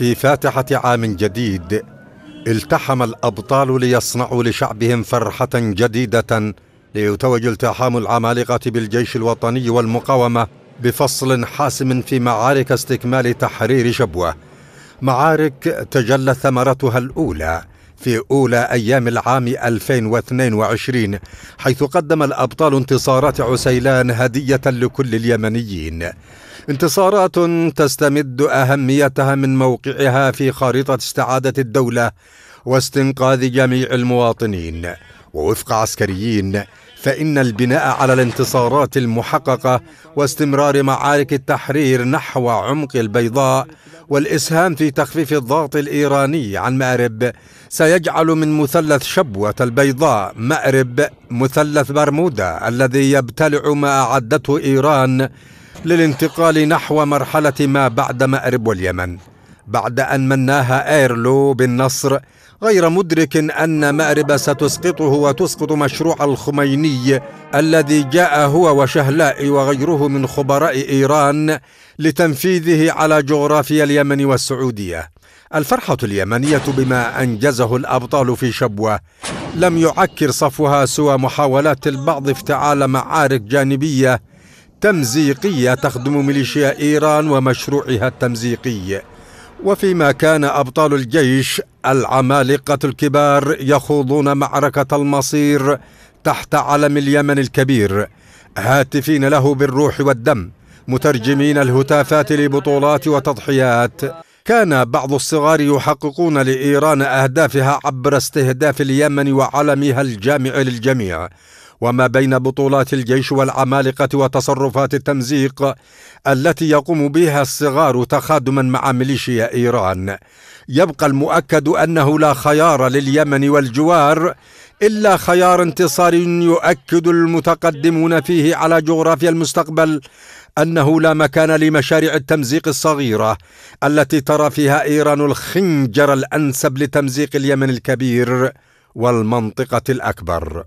في فاتحة عام جديد التحم الأبطال ليصنعوا لشعبهم فرحة جديدة ليتوج التحام العمالقة بالجيش الوطني والمقاومة بفصل حاسم في معارك استكمال تحرير شبوة معارك تجلى ثمرتها الأولى في أولى أيام العام 2022 حيث قدم الأبطال انتصارات عسيلان هدية لكل اليمنيين انتصارات تستمد أهميتها من موقعها في خارطة استعادة الدولة واستنقاذ جميع المواطنين ووفق عسكريين فان البناء على الانتصارات المحققه واستمرار معارك التحرير نحو عمق البيضاء والاسهام في تخفيف الضغط الايراني عن مارب سيجعل من مثلث شبوه البيضاء مارب مثلث برمودا الذي يبتلع ما اعدته ايران للانتقال نحو مرحله ما بعد مارب واليمن بعد أن مناها إيرلو بالنصر غير مدرك أن مأرب ستسقطه وتسقط مشروع الخميني الذي جاء هو وشهلاء وغيره من خبراء إيران لتنفيذه على جغرافيا اليمن والسعودية الفرحة اليمنية بما أنجزه الأبطال في شبوة لم يعكر صفها سوى محاولات البعض افتعال معارك جانبية تمزيقية تخدم ميليشيا إيران ومشروعها التمزيقي وفيما كان أبطال الجيش العمالقة الكبار يخوضون معركة المصير تحت علم اليمن الكبير هاتفين له بالروح والدم مترجمين الهتافات لبطولات وتضحيات كان بعض الصغار يحققون لإيران أهدافها عبر استهداف اليمن وعلمها الجامع للجميع وما بين بطولات الجيش والعمالقة وتصرفات التمزيق التي يقوم بها الصغار تخادما مع ميليشيا إيران يبقى المؤكد أنه لا خيار لليمن والجوار إلا خيار انتصار يؤكد المتقدمون فيه على جغرافيا المستقبل أنه لا مكان لمشاريع التمزيق الصغيرة التي ترى فيها إيران الخنجر الأنسب لتمزيق اليمن الكبير والمنطقة الأكبر